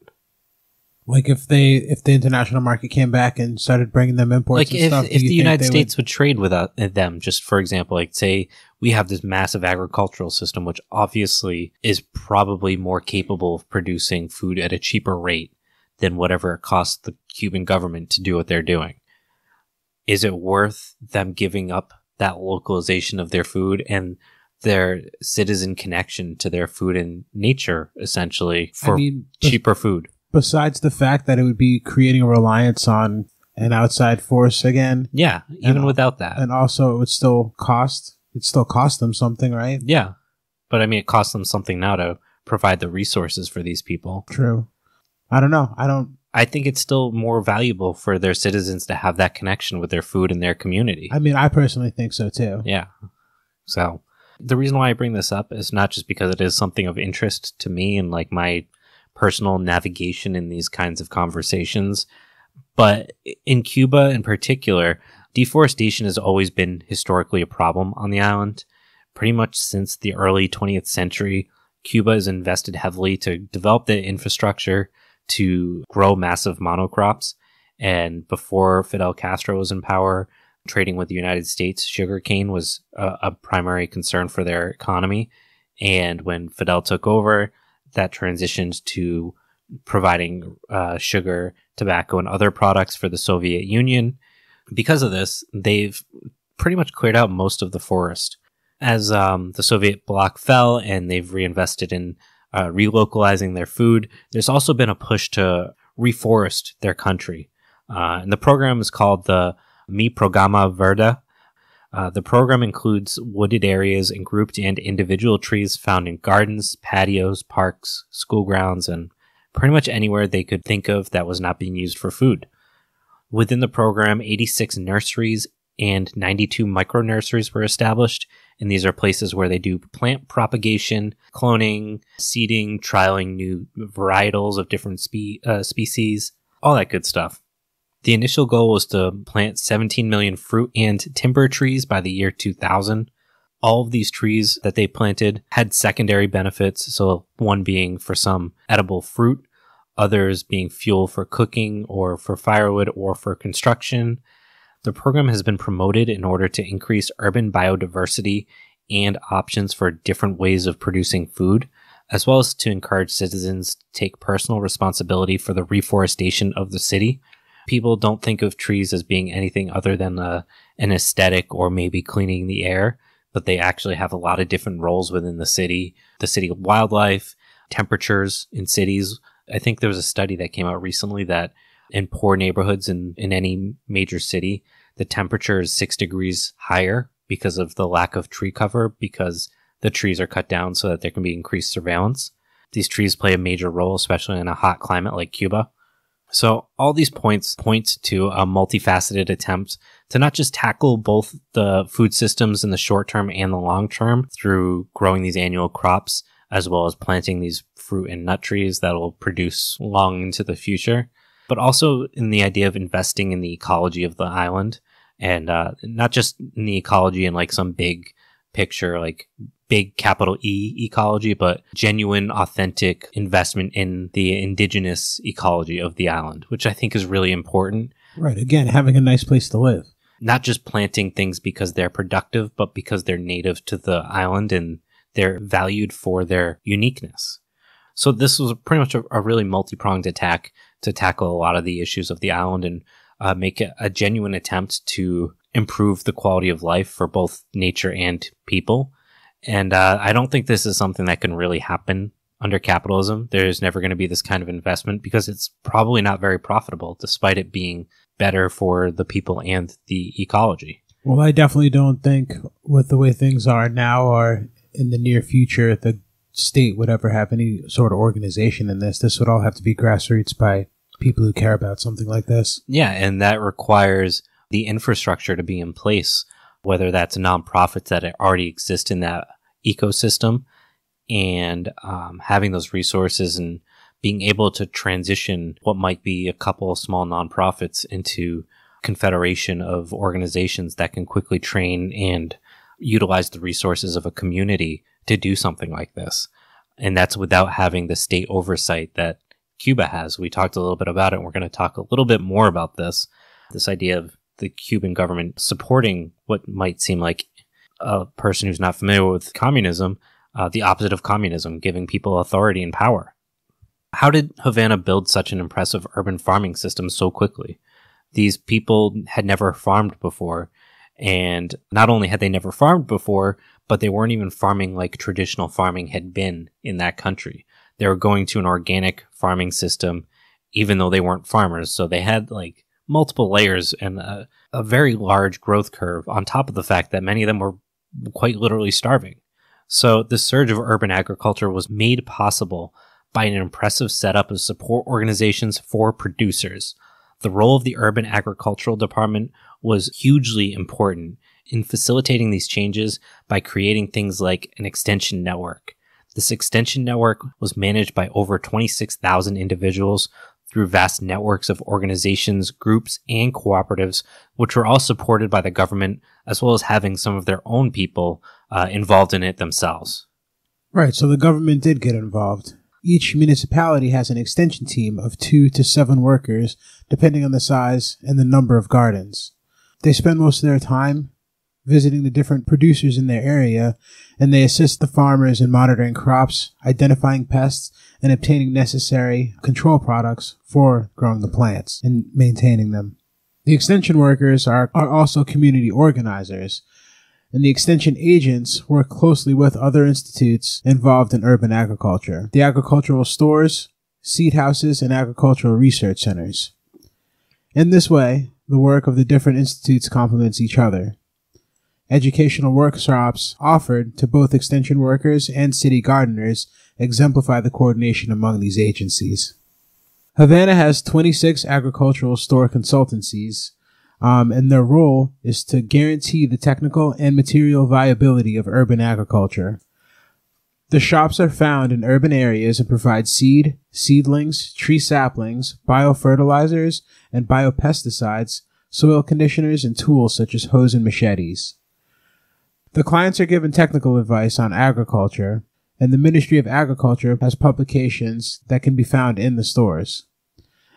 S1: Like if they if the international market came back and started bringing them imports, like if, stuff, if the United States
S2: would... would trade with uh, them, just for example, like say we have this massive agricultural system, which obviously is probably more capable of producing food at a cheaper rate than whatever it costs the Cuban government to do what they're doing. Is it worth them giving up that localization of their food and their citizen connection to their food and nature, essentially, for I mean, cheaper food.
S1: Besides the fact that it would be creating a reliance on an outside force again. Yeah, even and, without that. And also, it would still cost. It still cost them something, right?
S2: Yeah, but I mean, it costs them something now to provide the resources for these people.
S1: True. I don't know. I don't.
S2: I think it's still more valuable for their citizens to have that connection with their food and their community.
S1: I mean, I personally think so too.
S2: Yeah. So the reason why I bring this up is not just because it is something of interest to me and like my personal navigation in these kinds of conversations, but in Cuba in particular, deforestation has always been historically a problem on the island. Pretty much since the early 20th century, Cuba has invested heavily to develop the infrastructure to grow massive monocrops. And before Fidel Castro was in power, trading with the United States, sugarcane was a, a primary concern for their economy. And when Fidel took over, that transitioned to providing uh, sugar, tobacco, and other products for the Soviet Union. Because of this, they've pretty much cleared out most of the forest. As um, the Soviet bloc fell and they've reinvested in uh, relocalizing their food. There's also been a push to reforest their country. Uh, and the program is called the Mi Programa Verde. Uh, the program includes wooded areas and grouped and individual trees found in gardens, patios, parks, school grounds, and pretty much anywhere they could think of that was not being used for food. Within the program, 86 nurseries and 92 micro nurseries were established, and these are places where they do plant propagation, cloning, seeding, trialing new varietals of different spe- uh, species, all that good stuff. The initial goal was to plant 17 million fruit and timber trees by the year 2000. All of these trees that they planted had secondary benefits. So, one being for some edible fruit, others being fuel for cooking or for firewood or for construction, the program has been promoted in order to increase urban biodiversity and options for different ways of producing food, as well as to encourage citizens to take personal responsibility for the reforestation of the city. People don't think of trees as being anything other than a, uh, an aesthetic or maybe cleaning the air, but they actually have a lot of different roles within the city, the city wildlife, temperatures in cities. I think there was a study that came out recently that in poor neighborhoods in, in any major city, the temperature is six degrees higher because of the lack of tree cover, because the trees are cut down so that there can be increased surveillance. These trees play a major role, especially in a hot climate like Cuba. So all these points point to a multifaceted attempt to not just tackle both the food systems in the short term and the long term through growing these annual crops, as well as planting these fruit and nut trees that will produce long into the future, but also in the idea of investing in the ecology of the island and uh, not just in the ecology and like some big picture, like big capital E ecology, but genuine, authentic investment in the indigenous ecology of the island, which I think is really important.
S1: Right. Again, having a nice place to live.
S2: Not just planting things because they're productive, but because they're native to the island and they're valued for their uniqueness. So this was pretty much a, a really multi pronged attack to tackle a lot of the issues of the island and uh, make a, a genuine attempt to improve the quality of life for both nature and people. And uh, I don't think this is something that can really happen under capitalism. There's never going to be this kind of investment because it's probably not very profitable, despite it being better for the people and the ecology.
S1: Well, I definitely don't think with the way things are now or in the near future, the state would ever have any sort of organization in this. This would all have to be grassroots by people who care about something like this.
S2: Yeah, and that requires the infrastructure to be in place, whether that's nonprofits that already exist in that ecosystem and um, having those resources and being able to transition what might be a couple of small nonprofits into confederation of organizations that can quickly train and utilize the resources of a community to do something like this. And that's without having the state oversight that Cuba has. We talked a little bit about it, and we're going to talk a little bit more about this this idea of the Cuban government supporting what might seem like a person who's not familiar with communism, uh, the opposite of communism, giving people authority and power. How did Havana build such an impressive urban farming system so quickly? These people had never farmed before. And not only had they never farmed before, but they weren't even farming like traditional farming had been in that country. They were going to an organic farming system, even though they weren't farmers. So they had like multiple layers and a, a very large growth curve on top of the fact that many of them were quite literally starving. So the surge of urban agriculture was made possible by an impressive setup of support organizations for producers. The role of the Urban Agricultural Department was hugely important in facilitating these changes by creating things like an extension network. This extension network was managed by over 26,000 individuals through vast networks of organizations, groups, and cooperatives, which were all supported by the government, as well as having some of their own people uh, involved in it themselves.
S1: Right, so the government did get involved. Each municipality has an extension team of two to seven workers, depending on the size and the number of gardens. They spend most of their time visiting the different producers in their area, and they assist the farmers in monitoring crops, identifying pests, and obtaining necessary control products for growing the plants and maintaining them. The extension workers are, are also community organizers, and the extension agents work closely with other institutes involved in urban agriculture, the agricultural stores, seed houses, and agricultural research centers. In this way, the work of the different institutes complements each other, Educational workshops offered to both extension workers and city gardeners exemplify the coordination among these agencies. Havana has 26 agricultural store consultancies, um, and their role is to guarantee the technical and material viability of urban agriculture. The shops are found in urban areas and provide seed, seedlings, tree saplings, biofertilizers, and biopesticides, soil conditioners, and tools such as hoes and machetes. The clients are given technical advice on agriculture, and the Ministry of Agriculture has publications that can be found in the stores.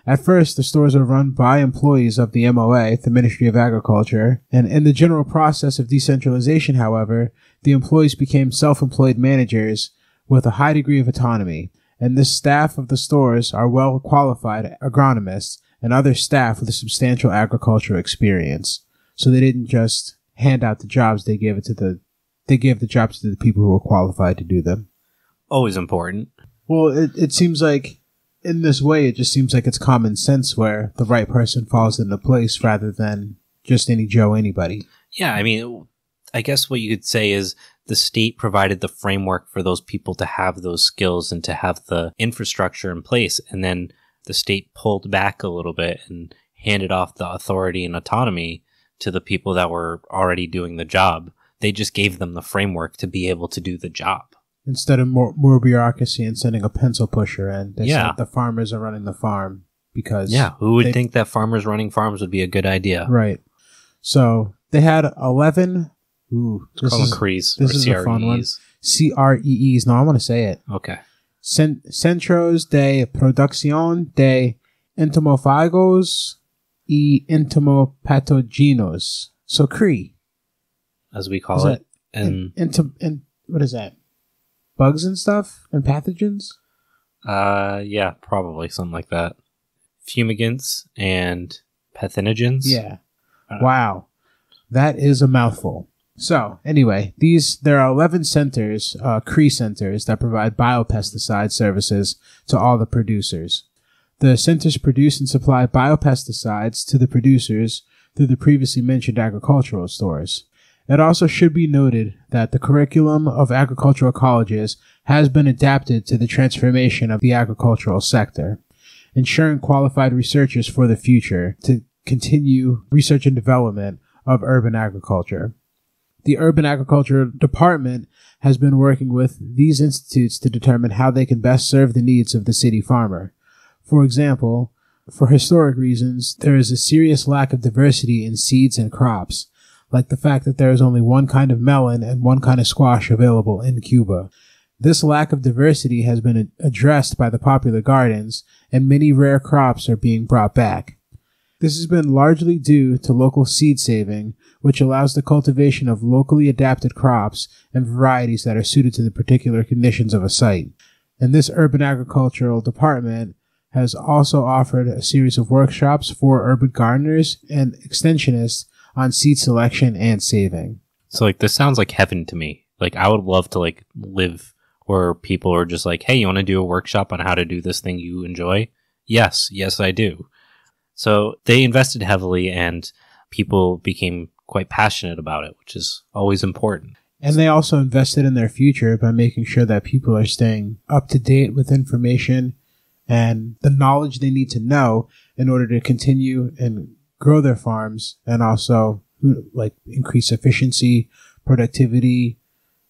S1: At first, the stores are run by employees of the MOA, the Ministry of Agriculture, and in the general process of decentralization, however, the employees became self-employed managers with a high degree of autonomy, and the staff of the stores are well qualified agronomists and other staff with substantial agricultural experience. So they didn't just hand out the jobs. They give it to the they give the jobs to the people who are qualified to do them. Always important. Well, it, it seems like in this way, it just seems like it's common sense where the right person falls into place rather than just any Joe anybody.
S2: Yeah, I mean, I guess what you could say is the state provided the framework for those people to have those skills and to have the infrastructure in place. And then the state pulled back a little bit and handed off the authority and autonomy to the people that were already doing the job. They just gave them the framework to be able to do the job.
S1: Instead of more, more bureaucracy and sending a pencil pusher in, yeah. the farmers are running the farm because. Yeah, who would they,
S2: think that farmers running farms would be a good idea? Right.
S1: So they had 11. Ooh, this is, Crees this is a fun one. C R E E S. No, I want to say it. Okay. Cent- Centros de Producción de Entomofagos e entomopathogenos. So Cree,
S2: as we call it, and in,
S1: into, in, what is that? Bugs and stuff and pathogens.
S2: Uh, yeah, probably something like that. Fumigants and
S1: pathogens. Yeah. Wow, that is a mouthful. So anyway, these there are eleven centers, uh, Cree centers that provide biopesticide services to all the producers. The centers produce and supply biopesticides to the producers through the previously mentioned agricultural stores. It also should be noted that the curriculum of agricultural colleges has been adapted to the transformation of the agricultural sector, ensuring qualified researchers for the future to continue research and development of urban agriculture. The Urban Agriculture Department has been working with these institutes to determine how they can best serve the needs of the city farmer. For example, for historic reasons, there is a serious lack of diversity in seeds and crops, like the fact that there is only one kind of melon and one kind of squash available in Cuba. This lack of diversity has been addressed by the popular gardens, and many rare crops are being brought back. This has been largely due to local seed saving, which allows the cultivation of locally adapted crops and varieties that are suited to the particular conditions of a site. And this urban agricultural department has also offered a series of workshops for urban gardeners and extensionists on seed selection and saving.
S2: So like this sounds like heaven to me. Like I would love to like live where people are just like, "Hey, you want to do a workshop on how to do this thing you enjoy?" Yes, yes I do. So they invested heavily and people became quite passionate about it, which is always important.
S1: And they also invested in their future by making sure that people are staying up to date with information and the knowledge they need to know in order to continue and grow their farms and also like increase efficiency, productivity,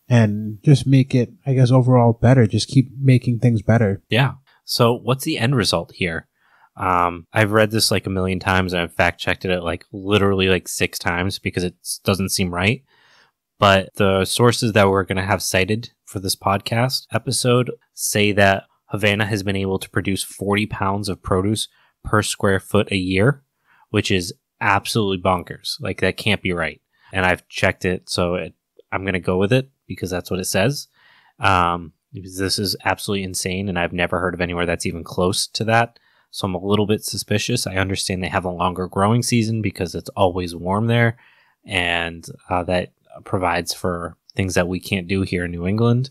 S1: and just make it, I guess, overall better. Just keep making things better.
S2: Yeah. So, what's the end result here? Um, I've read this like a million times and I've fact checked it like literally like six times because it doesn't seem right. But the sources that we're going to have cited for this podcast episode say that Havana has been able to produce 40 pounds of produce per square foot a year, which is absolutely bonkers. Like that can't be right. And I've checked it, so it, I'm going to go with it because that's what it says. Um, this is absolutely insane, and I've never heard of anywhere that's even close to that. So I'm a little bit suspicious. I understand they have a longer growing season because it's always warm there, and uh, that provides for things that we can't do here in New England.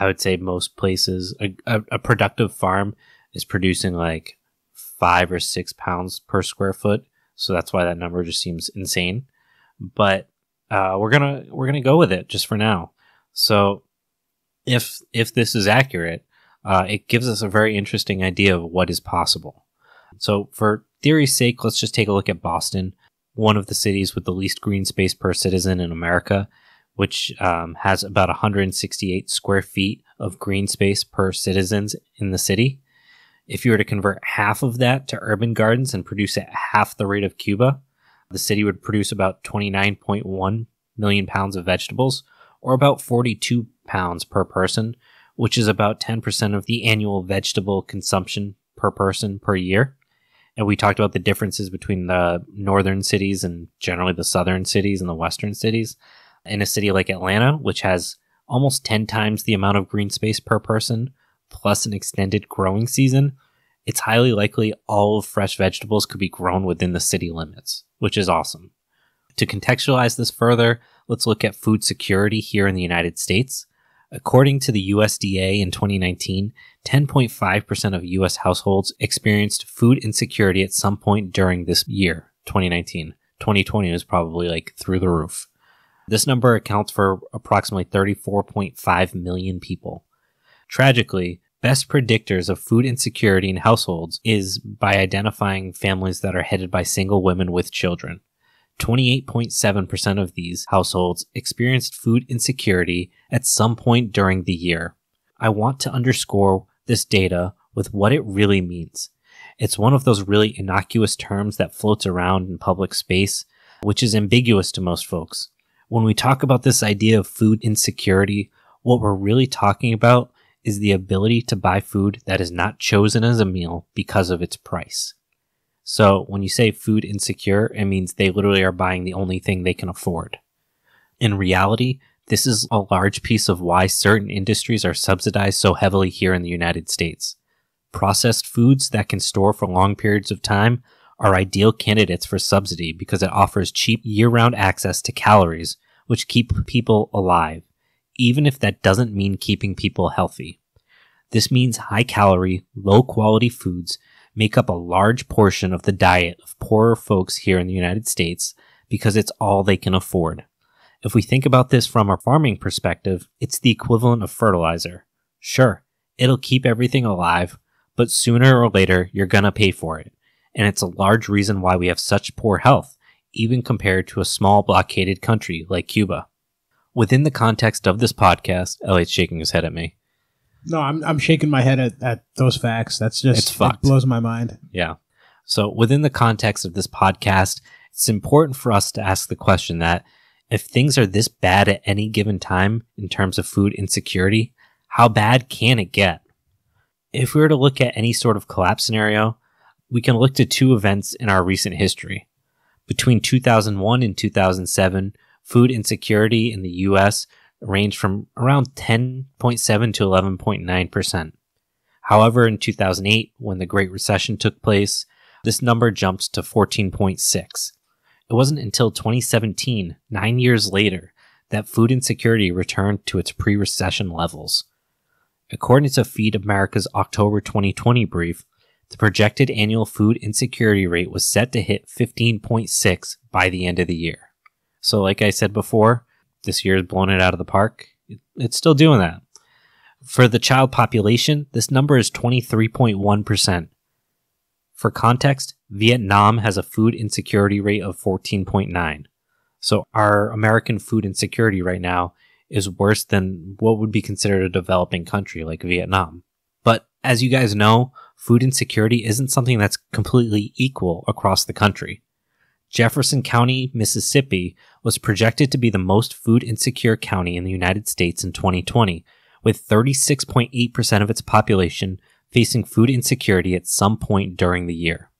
S2: I would say most places, a, a, a productive farm is producing like five or six pounds per square foot. So that's why that number just seems insane. But uh, we're gonna we're gonna go with it just for now. So if if this is accurate, uh, it gives us a very interesting idea of what is possible. So for theory's sake, let's just take a look at Boston, one of the cities with the least green space per citizen in America, which um, has about 168 square feet of green space per citizens in the city. If you were to convert half of that to urban gardens and produce at half the rate of Cuba, the city would produce about 29.1 million pounds of vegetables, or about 42 pounds per person, which is about 10% of the annual vegetable consumption per person per year. And we talked about the differences between the northern cities and generally the southern cities and the western cities in a city like Atlanta, which has almost 10 times the amount of green space per person, plus an extended growing season, it's highly likely all fresh vegetables could be grown within the city limits, which is awesome. To contextualize this further, let's look at food security here in the United States. According to the USDA in 2019, 10.5% of US households experienced food insecurity at some point during this year, 2019. 2020 was probably like through the roof. This number accounts for approximately 34.5 million people. Tragically, best predictors of food insecurity in households is by identifying families that are headed by single women with children. 28.7% of these households experienced food insecurity at some point during the year. I want to underscore this data with what it really means. It's one of those really innocuous terms that floats around in public space, which is ambiguous to most folks. When we talk about this idea of food insecurity, what we're really talking about is the ability to buy food that is not chosen as a meal because of its price. So when you say food insecure, it means they literally are buying the only thing they can afford. In reality, this is a large piece of why certain industries are subsidized so heavily here in the United States. Processed foods that can store for long periods of time are ideal candidates for subsidy because it offers cheap year round access to calories, which keep people alive, even if that doesn't mean keeping people healthy. This means high calorie, low quality foods make up a large portion of the diet of poorer folks here in the United States because it's all they can afford. If we think about this from a farming perspective, it's the equivalent of fertilizer. Sure, it'll keep everything alive, but sooner or later you're gonna pay for it and it's a large reason why we have such poor health, even compared to a small blockaded country like Cuba. Within the context of this podcast, Elliot's shaking his head at me.
S1: No, I'm, I'm shaking my head at, at those facts. That's just, it's fucked. it blows my mind.
S2: Yeah. So, within the context of this podcast, it's important for us to ask the question that if things are this bad at any given time in terms of food insecurity, how bad can it get? If we were to look at any sort of collapse scenario, we can look to two events in our recent history. Between 2001 and 2007, food insecurity in the US ranged from around 10.7 to 11.9%. However, in 2008, when the Great Recession took place, this number jumped to 14.6. It wasn't until 2017, nine years later, that food insecurity returned to its pre recession levels. According to Feed America's October 2020 brief, the projected annual food insecurity rate was set to hit 15.6 by the end of the year. So, like I said before, this year has blown it out of the park. It's still doing that. For the child population, this number is 23.1%. For context, Vietnam has a food insecurity rate of 14.9. So our American food insecurity right now is worse than what would be considered a developing country like Vietnam. But as you guys know, food insecurity isn't something that's completely equal across the country. Jefferson County, Mississippi was projected to be the most food insecure county in the United States in 2020, with 36.8% of its population facing food insecurity at some point during the year.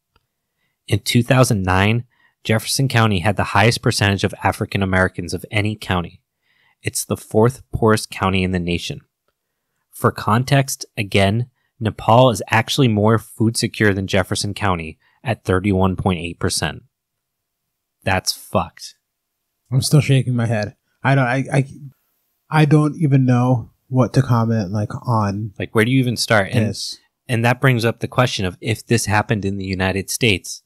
S2: In 2009, Jefferson County had the highest percentage of African Americans of any county. It's the fourth poorest county in the nation. For context, again, Nepal is actually more food secure than Jefferson County at 31.8%. That's fucked.
S1: I'm still shaking my head. I don't I, I I, don't even know what to comment like on.
S2: Like where do you even start? This. And and that brings up the question of if this happened in the United States,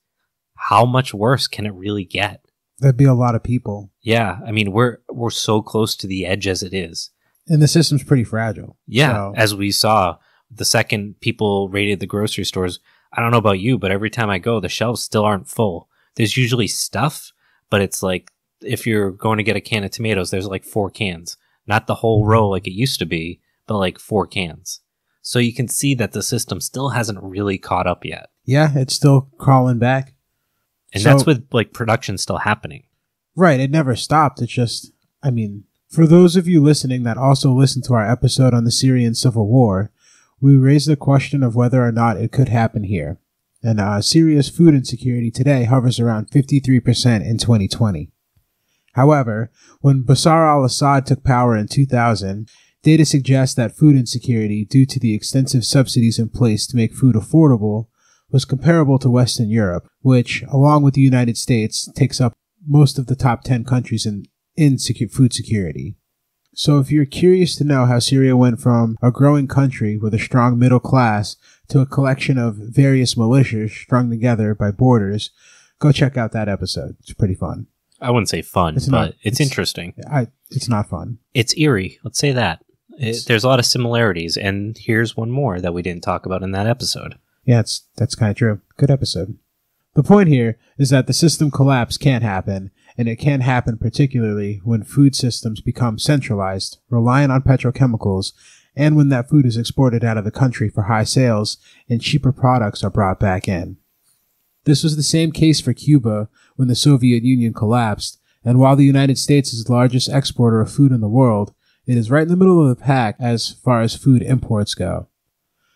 S2: how much worse can it really get?
S1: there would be a lot of people.
S2: Yeah, I mean we're we're so close to the edge as it is.
S1: And the system's pretty fragile. Yeah, so.
S2: as we saw the second people raided the grocery stores, I don't know about you, but every time I go, the shelves still aren't full. There's usually stuff, but it's like if you're going to get a can of tomatoes, there's like four cans, not the whole row like it used to be, but like four cans. So you can see that the system still hasn't really caught up yet.
S1: Yeah, it's still crawling back. And so, that's with
S2: like production still happening.
S1: Right, it never stopped. It's just I mean, for those of you listening that also listened to our episode on the Syrian civil war, we raise the question of whether or not it could happen here. And uh, serious food insecurity today hovers around 53% in 2020. However, when Bashar al Assad took power in 2000, data suggests that food insecurity, due to the extensive subsidies in place to make food affordable, was comparable to Western Europe, which, along with the United States, takes up most of the top 10 countries in, in secu- food security. So if you're curious to know how Syria went from a growing country with a strong middle class to a collection of various militias strung together by borders, go check out that episode. It's pretty fun.
S2: I wouldn't say fun, it's but not, it's, it's, interesting.
S1: I, it's not fun.
S2: It's eerie. Let's say that. It, there's a lot of similarities, and here's one more that we didn't talk about in that episode.
S1: Yeah, it's, that's kind of true. Good episode. The point here is that the system collapse can't happen, and it can happen particularly when food systems become centralized, reliant on petrochemicals, and when that food is exported out of the country for high sales and cheaper products are brought back in. This was the same case for Cuba when the Soviet Union collapsed, and while the United States is the largest exporter of food in the world, it is right in the middle of the pack as far as food imports go.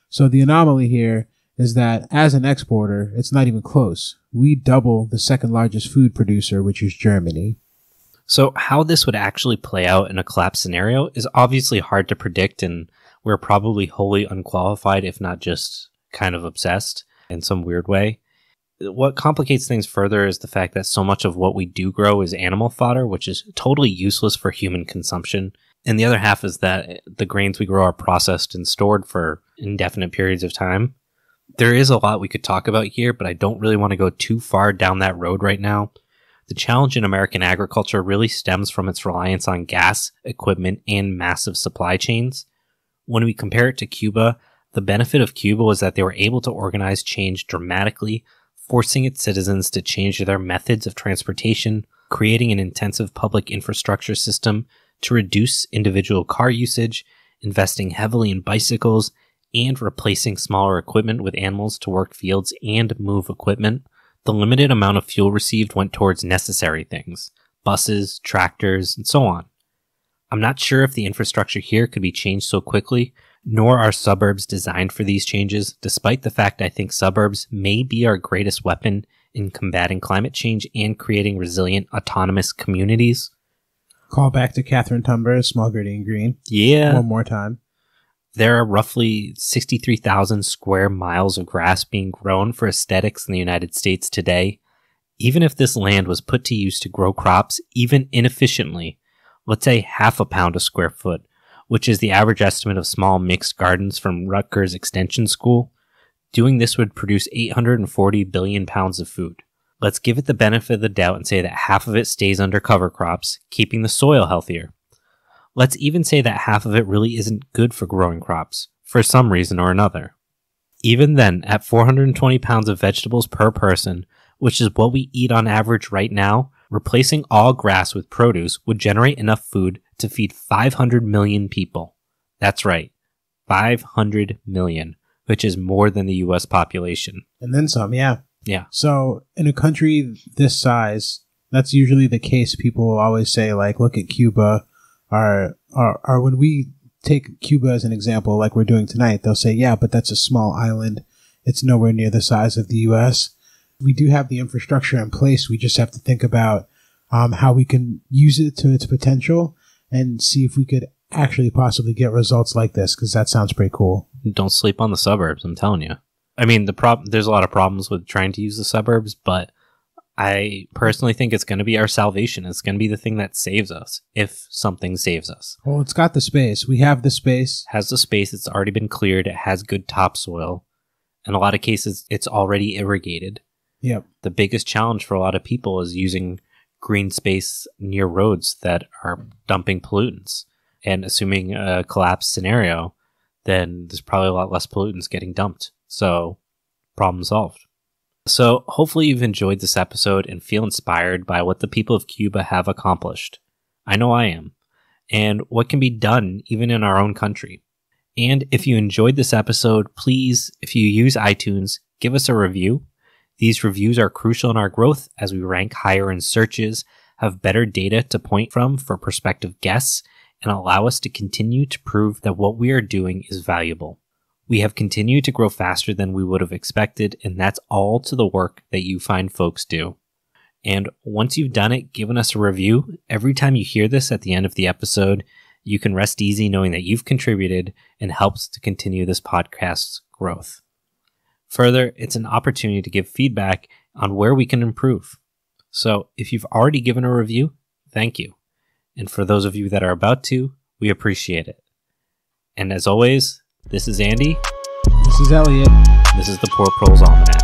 S1: So the anomaly here is that as an exporter, it's not even close. We double the second largest food producer, which is Germany.
S2: So, how this would actually play out in a collapse scenario is obviously hard to predict, and we're probably wholly unqualified, if not just kind of obsessed in some weird way. What complicates things further is the fact that so much of what we do grow is animal fodder, which is totally useless for human consumption. And the other half is that the grains we grow are processed and stored for indefinite periods of time there is a lot we could talk about here, but I don't really want to go too far down that road right now. The challenge in American agriculture really stems from its reliance on gas, equipment, and massive supply chains. When we compare it to Cuba, the benefit of Cuba was that they were able to organize change dramatically, forcing its citizens to change their methods of transportation, creating an intensive public infrastructure system to reduce individual car usage, investing heavily in bicycles, and replacing smaller equipment with animals to work fields and move equipment, the limited amount of fuel received went towards necessary things buses, tractors, and so on. I'm not sure if the infrastructure here could be changed so quickly, nor are suburbs designed for these changes, despite the fact I think suburbs may be our greatest weapon in combating climate change and creating resilient, autonomous communities.
S1: Call back to Catherine Tumber, Small Gritty and Green.
S2: Yeah. One more time there are roughly 63,000 square miles of grass being grown for aesthetics in the United States today. Even if this land was put to use to grow crops, even inefficiently, let's say half a pound a square foot, which is the average estimate of small mixed gardens from Rutgers Extension School, doing this would produce 840 billion pounds of food. Let's give it the benefit of the doubt and say that half of it stays under cover crops, keeping the soil healthier. Let's even say that half of it really isn't good for growing crops, for some reason or another. Even then, at 420 pounds of vegetables per person, which is what we eat on average right now, replacing all grass with produce would generate enough food to feed 500 million people. That's right, 500 million, which is more than the US population.
S1: And then some, yeah. Yeah. So, in a country this size, that's usually the case. People always say, like, look at Cuba are, are, are when we take Cuba as an example, like we're doing tonight, they'll say, yeah, but that's a small island. It's nowhere near the size of the U.S. We do have the infrastructure in place. We just have to think about um, how we can use it to its potential and see if we could actually possibly get results like this because that sounds pretty cool.
S2: Don't sleep on the suburbs. I'm telling you. I mean, the prob- there's a lot of problems with trying to use the suburbs, but I personally think it's going to be our salvation. It's going to be the thing that saves us if something saves us. Well,
S1: it's got the space. We have the space.
S2: Has the space. It's already been cleared. It has good topsoil. In a lot of cases, it's already irrigated. Yep. The biggest challenge for a lot of people is using green space near roads that are dumping pollutants. And assuming a collapse scenario, then there's probably a lot less pollutants getting dumped. So, problem solved. So, hopefully, you've enjoyed this episode and feel inspired by what the people of Cuba have accomplished. I know I am, and what can be done even in our own country. And if you enjoyed this episode, please, if you use iTunes, give us a review. These reviews are crucial in our growth as we rank higher in searches, have better data to point from for prospective guests, and allow us to continue to prove that what we are doing is valuable. We have continued to grow faster than we would have expected, and that's all to the work that you find folks do. And once you've done it, given us a review, every time you hear this at the end of the episode, you can rest easy knowing that you've contributed and helps to continue this podcast's growth. Further, it's an opportunity to give feedback on where we can improve. So if you've already given a review, thank you. And for those of you that are about to, we appreciate it. And as always, this is Andy.
S1: This is Elliot.
S2: This is the Poor Pros Almanac.